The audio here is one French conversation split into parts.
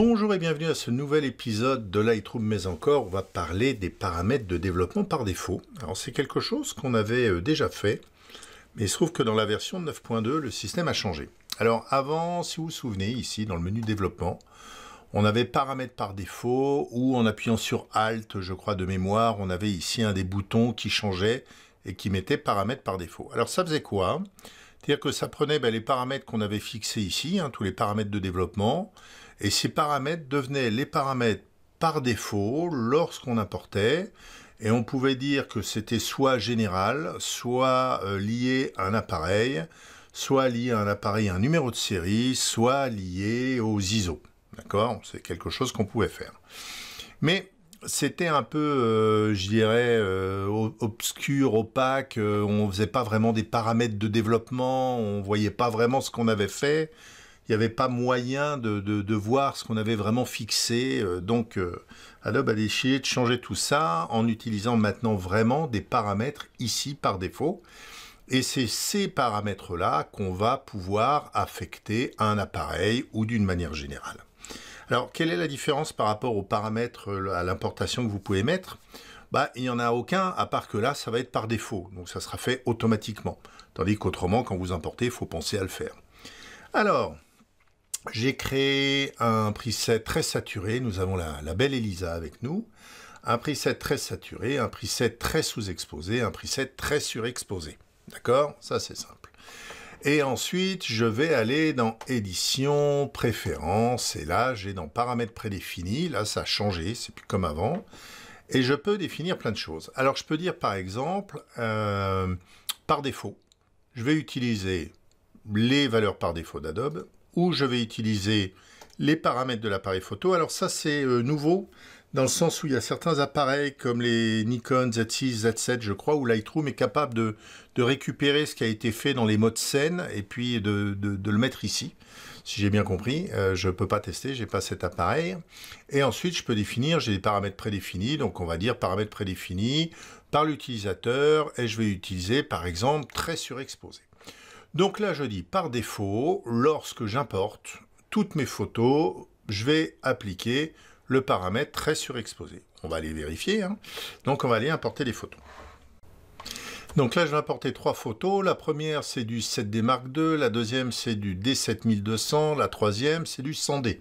Bonjour et bienvenue à ce nouvel épisode de Lightroom mais encore. On va parler des paramètres de développement par défaut. Alors c'est quelque chose qu'on avait euh, déjà fait, mais il se trouve que dans la version 9.2, le système a changé. Alors avant, si vous vous souvenez, ici dans le menu développement, on avait paramètres par défaut ou en appuyant sur Alt, je crois de mémoire, on avait ici un des boutons qui changeait et qui mettait paramètres par défaut. Alors ça faisait quoi C'est-à-dire que ça prenait ben, les paramètres qu'on avait fixés ici, hein, tous les paramètres de développement, et ces paramètres devenaient les paramètres par défaut lorsqu'on importait et on pouvait dire que c'était soit général, soit euh, lié à un appareil, soit lié à un appareil, un numéro de série, soit lié aux ISO. D'accord C'est quelque chose qu'on pouvait faire. Mais c'était un peu, euh, je dirais, euh, obscur, opaque. on ne faisait pas vraiment des paramètres de développement. On ne voyait pas vraiment ce qu'on avait fait il n'y avait pas moyen de, voir ce qu'on avait vraiment fixé. Euh, donc euh, Adobe a décidé de changer tout ça en utilisant maintenant vraiment des paramètres ici par défaut. Et c'est ces paramètres-là qu'on va pouvoir affecter à un appareil ou d'une manière générale. Alors, quelle est la différence par rapport aux paramètres euh, à l'importation que vous pouvez mettre bah, il n'y en a aucun, à part que là, ça va être par défaut. Donc, ça sera fait automatiquement. Tandis qu'autrement, quand vous importez, il faut penser à le faire. Alors, j'ai créé un preset très saturé. Nous avons la, belle Elisa avec nous. Un preset très saturé, un preset très sous-exposé, un preset très surexposé. D'accord Ça, c'est simple. Et ensuite, je vais aller dans édition, préférences, et là, j'ai dans paramètres prédéfinis. Là, ça a changé, c'est plus comme avant. Et je peux définir plein de choses. Alors, je peux dire, par exemple, euh, par défaut, je vais utiliser les valeurs par défaut d'Adobe, où je vais utiliser les paramètres de l'appareil photo. Alors ça c'est euh, nouveau dans le sens où il y a certains appareils comme les Nikon Z6, Z7 je crois, où Lightroom est capable de, récupérer ce qui a été fait dans les modes scène et puis de, le mettre ici. Si j'ai bien compris, euh, je ne peux pas tester, je n'ai pas cet appareil. Et ensuite je peux définir, j'ai des paramètres prédéfinis, donc on va dire paramètres prédéfinis par l'utilisateur et je vais utiliser par exemple très surexposé. Donc là, je dis par défaut, lorsque j'importe toutes mes photos, je vais appliquer le paramètre très surexposé. On va aller vérifier. Hein. Donc on va aller importer les photos. Donc là, je vais importer trois photos. La première, c'est du 7D Mark II. La deuxième, c'est du D7200. La troisième, c'est du 100D.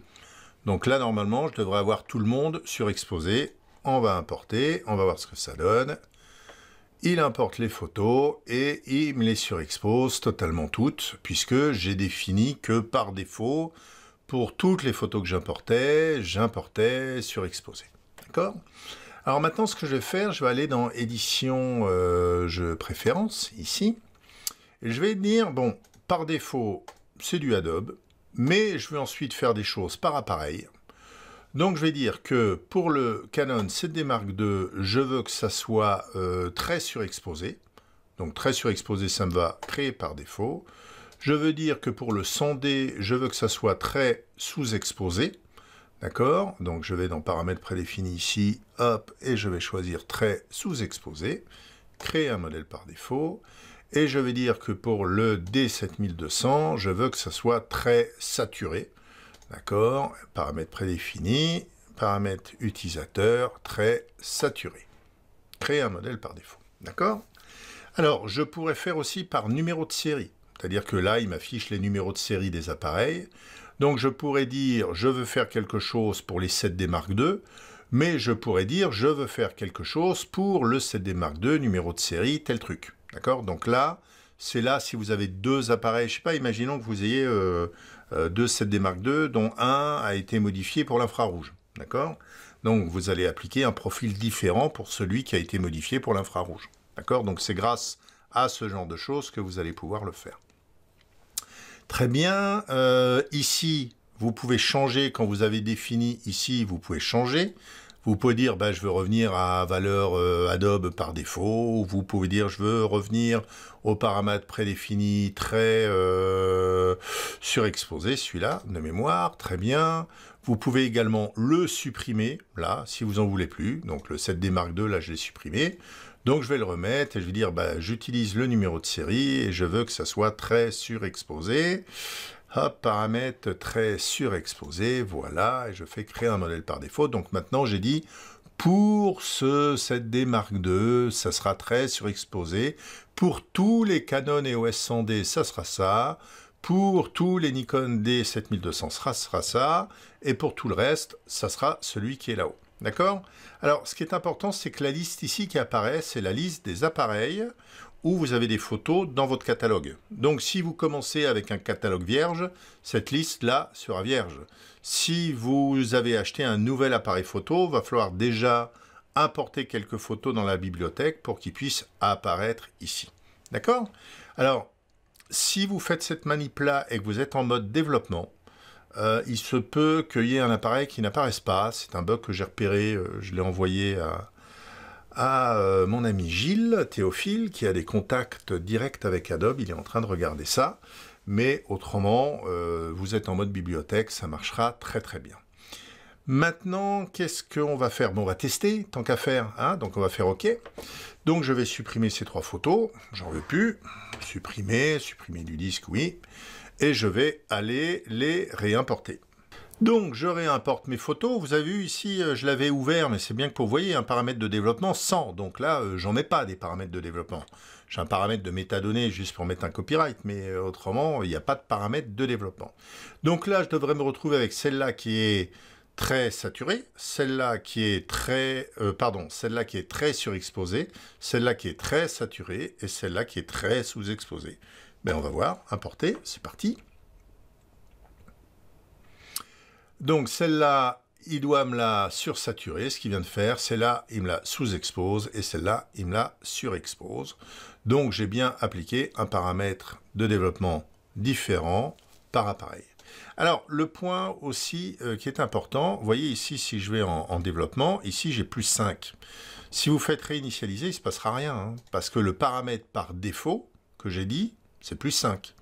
Donc là, normalement, je devrais avoir tout le monde surexposé. On va importer. On va voir ce que ça donne. Il importe les photos et il me les surexpose totalement toutes, puisque j'ai défini que par défaut, pour toutes les photos que j'importais, j'importais surexposer. D'accord Alors maintenant, ce que je vais faire, je vais aller dans édition euh, je préférence, ici. je vais dire, bon, par défaut, c'est du Adobe, mais je vais ensuite faire des choses par appareil. Donc je vais dire que pour le Canon 7D Mark II, je veux que ça soit euh, très surexposé. Donc très surexposé, ça me va créer par défaut. Je veux dire que pour le 100D, je veux que ça soit très sous-exposé. D'accord Donc je vais dans paramètres prédéfinis ici, hop, et je vais choisir très sous-exposé, créer un modèle par défaut, et je vais dire que pour le D7200, je veux que ça soit très saturé. D'accord Paramètres prédéfinis, paramètres utilisateur, très saturé. Créer un modèle par défaut. D'accord Alors, je pourrais faire aussi par numéro de série. C'est-à-dire que là, il m'affiche les numéros de série des appareils. Donc, je pourrais dire, je veux faire quelque chose pour les 7D Mark II, mais je pourrais dire, je veux faire quelque chose pour le 7D Mark II, numéro de série, tel truc. D'accord Donc là, c'est là si vous avez deux appareils, je sais pas, imaginons que vous ayez euh, euh, deux 7D Mark II dont un a été modifié pour l'infrarouge, d'accord Donc vous allez appliquer un profil différent pour celui qui a été modifié pour l'infrarouge, d'accord Donc c'est grâce à ce genre de choses que vous allez pouvoir le faire. Très bien, euh, ici vous pouvez changer quand vous avez défini ici, vous pouvez changer. Vous pouvez dire, bah, je veux revenir à valeur euh, Adobe par défaut. Vous pouvez dire, je veux revenir au paramètre prédéfini très euh, surexposé, celui-là, de mémoire. Très bien. Vous pouvez également le supprimer, là, si vous en voulez plus. Donc, le 7D Mark II, là, je l'ai supprimé. Donc je vais le remettre et je vais dire bah, j'utilise le numéro de série et je veux que ça soit très surexposé hop, paramètre très surexposé, voilà, et je fais créer un modèle par défaut. Donc maintenant, j'ai dit, pour ce 7D Mark II, ça sera très surexposé. Pour tous les Canon EOS 100D, ça sera ça. Pour tous les Nikon D7200, ça sera ça. Et pour tout le reste, ça sera celui qui est là-haut. D'accord Alors, ce qui est important, c'est que la liste ici qui apparaît, c'est la liste des appareils ou vous avez des photos dans votre catalogue. Donc si vous commencez avec un catalogue vierge, cette liste-là sera vierge. Si vous avez acheté un nouvel appareil photo, va falloir déjà importer quelques photos dans la bibliothèque pour qu'ils puissent apparaître ici. D'accord Alors, si vous faites cette manip-là et que vous êtes en mode développement, euh, il se peut qu'il y ait un appareil qui n'apparaisse pas. C'est un bug que j'ai repéré, euh, je l'ai envoyé à, à euh, mon ami Gilles Théophile, qui a des contacts directs avec Adobe. Il est en train de regarder ça. Mais autrement, euh, vous êtes en mode bibliothèque, ça marchera très très bien. Maintenant, qu'est-ce qu'on va faire bon, On va tester, tant qu'à faire. Hein. donc on va faire OK. Donc je vais supprimer ces trois photos. J'en veux plus. Supprimer, supprimer du disque, oui. Et je vais aller les réimporter. Donc, je réimporte mes photos. Vous avez vu ici, euh, je l'avais ouvert, mais c'est bien que vous voyez un paramètre de développement 100. Donc là, euh, j'en mets pas des paramètres de développement. J'ai un paramètre de métadonnées juste pour mettre un copyright, mais euh, autrement, il n'y a pas de paramètre de développement. Donc là, je devrais me retrouver avec celle-là qui est très saturée, celle-là qui est très, pardon, celle-là qui est très surexposée, celle-là qui est très saturée et celle-là qui est très sous-exposée. Mais ben, on va voir, importer, c'est parti. Donc celle-là, il doit me la sursaturer, ce qu'il vient de faire. Celle-là, il me la sous-expose et celle-là, il me la surexpose. Donc j'ai bien appliqué un paramètre de développement différent par appareil. Alors, le point aussi euh, qui est important, vous voyez ici, si je vais en, développement, ici j'ai plus 5. Si vous faites réinitialiser, il ne se passera rien, hein, parce que le paramètre par défaut que j'ai dit, c'est plus 5.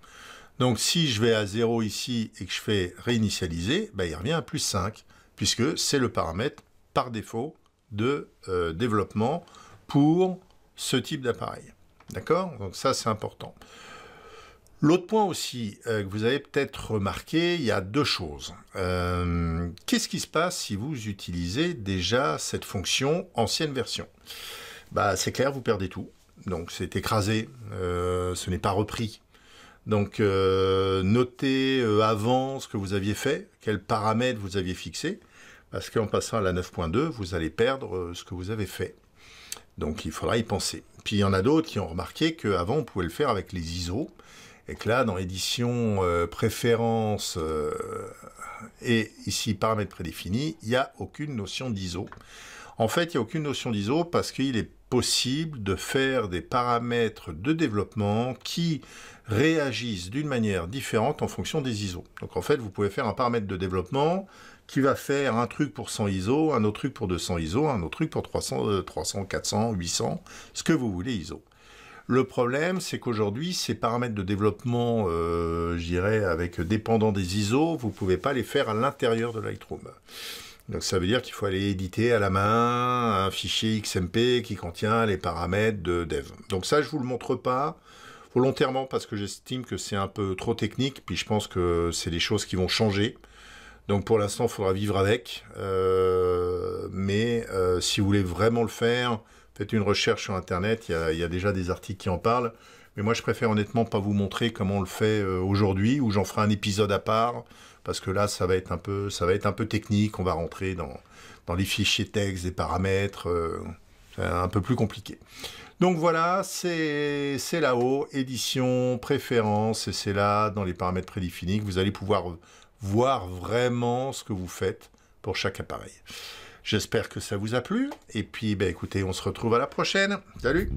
Donc si je vais à 0 ici et que je fais réinitialiser, ben, il revient à plus 5, puisque c'est le paramètre par défaut de euh, développement pour ce type d'appareil. D'accord Donc ça, c'est important. L'autre point aussi euh, que vous avez peut-être remarqué, il y a deux choses. Euh, qu'est-ce qui se passe si vous utilisez déjà cette fonction ancienne version bah, C'est clair, vous perdez tout. Donc c'est écrasé, ce n'est pas repris. Donc euh, notez euh, avant ce que vous aviez fait, quels paramètres vous aviez fixés, parce qu'en passant à la 9.2, vous allez perdre euh, ce que vous avez fait. Donc il faudra y penser. Puis il y en a d'autres qui ont remarqué qu'avant on pouvait le faire avec les ISO, et que là dans édition préférence et ici paramètres prédéfinis, il n'y a aucune notion d'ISO. En fait, il n'y a aucune notion d'ISO parce qu'il est possible de faire des paramètres de développement qui réagissent d'une manière différente en fonction des ISO. Donc en fait, vous pouvez faire un paramètre de développement qui va faire un truc pour 100 ISO, un autre truc pour 200 ISO, un autre truc pour 300, 300 400, 800, ce que vous voulez ISO. Le problème, c'est qu'aujourd'hui, ces paramètres de développement, euh, je dirais, avec dépendant des ISO, vous ne pouvez pas les faire à l'intérieur de Lightroom. Donc ça veut dire qu'il faut aller éditer à la main un fichier XMP qui contient les paramètres de dev. Donc ça, je ne vous le montre pas volontairement parce que j'estime que c'est un peu trop technique, puis je pense que c'est des choses qui vont changer. Donc pour l'instant, il faudra vivre avec. Euh, mais euh, si vous voulez vraiment le faire, faites une recherche sur Internet, il y, a, déjà des articles qui en parlent. Mais moi, je préfère honnêtement pas vous montrer comment on le fait euh, aujourd'hui, où j'en ferai un épisode à part, parce que là, ça va être un peu, ça va être un peu technique. On va rentrer dans, les fichiers texte, des paramètres, un peu plus compliqué. Donc voilà, c'est là-haut, édition, préférence, et c'est là, dans les paramètres prédéfinis, que vous allez pouvoir voir vraiment ce que vous faites pour chaque appareil. J'espère que ça vous a plu, et puis ben, écoutez, on se retrouve à la prochaine. Salut